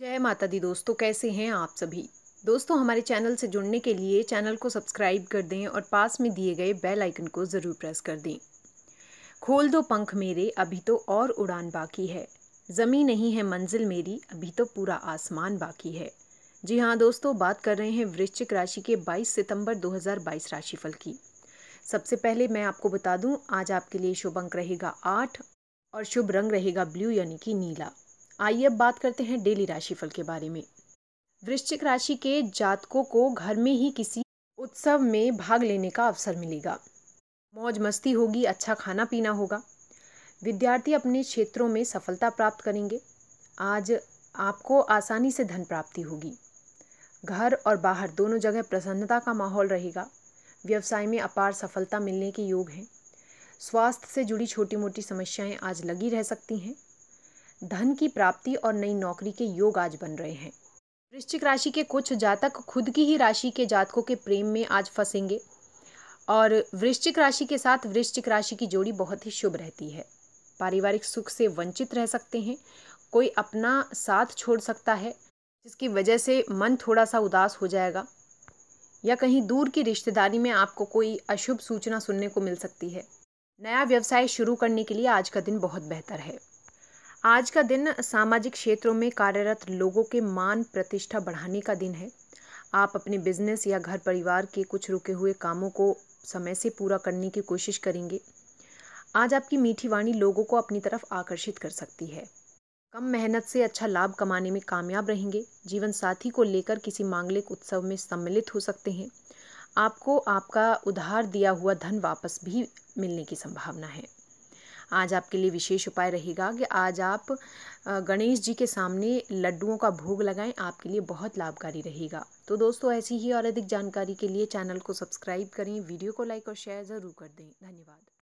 जय माता दी दोस्तों कैसे हैं आप सभी दोस्तों हमारे चैनल से जुड़ने के लिए चैनल को सब्सक्राइब कर दें और पास में दिए गए बेल आइकन को ज़रूर प्रेस कर दें खोल दो पंख मेरे अभी तो और उड़ान बाकी है ज़मी नहीं है मंजिल मेरी अभी तो पूरा आसमान बाकी है जी हाँ दोस्तों बात कर रहे हैं वृश्चिक राशि के 22 सितंबर 2022 राशिफल की सबसे पहले मैं आपको बता दूं आज आपके लिए शुभ अंक रहेगा आठ और शुभ रंग रहेगा ब्लू यानी कि नीला आइए अब बात करते हैं डेली राशिफल के बारे में वृश्चिक राशि के जातकों को घर में ही किसी उत्सव में भाग लेने का अवसर मिलेगा मौज मस्ती होगी अच्छा खाना पीना होगा विद्यार्थी अपने क्षेत्रों में सफलता प्राप्त करेंगे आज आपको आसानी से धन प्राप्ति होगी घर और बाहर दोनों जगह प्रसन्नता का माहौल रहेगा व्यवसाय में अपार सफलता मिलने के योग हैं स्वास्थ्य से जुड़ी छोटी मोटी समस्याएं आज लगी रह सकती हैं धन की प्राप्ति और नई नौकरी के योग आज बन रहे हैं वृश्चिक राशि के कुछ जातक खुद की ही राशि के जातकों के प्रेम में आज फंसेंगे और वृश्चिक राशि के साथ वृश्चिक राशि की जोड़ी बहुत ही शुभ रहती है पारिवारिक सुख से वंचित रह सकते हैं कोई अपना साथ छोड़ सकता है जिसकी वजह से मन थोड़ा सा उदास हो जाएगा या कहीं दूर की रिश्तेदारी में आपको कोई अशुभ सूचना सुनने को मिल सकती है नया व्यवसाय शुरू करने के लिए आज का दिन बहुत बेहतर है आज का दिन सामाजिक क्षेत्रों में कार्यरत लोगों के मान प्रतिष्ठा बढ़ाने का दिन है आप अपने बिजनेस या घर परिवार के कुछ रुके हुए कामों को समय से पूरा करने की कोशिश करेंगे आज आपकी मीठी वाणी लोगों को अपनी तरफ आकर्षित कर सकती है कम मेहनत से अच्छा लाभ कमाने में कामयाब रहेंगे जीवन साथी को लेकर किसी मांगलिक उत्सव में सम्मिलित हो सकते हैं आपको आपका उधार दिया हुआ धन वापस भी मिलने की संभावना है आज आपके लिए विशेष उपाय रहेगा कि आज आप गणेश जी के सामने लड्डुओं का भोग लगाएं आपके लिए बहुत लाभकारी रहेगा तो दोस्तों ऐसी ही और अधिक जानकारी के लिए चैनल को सब्सक्राइब करें वीडियो को लाइक और शेयर ज़रूर कर दें धन्यवाद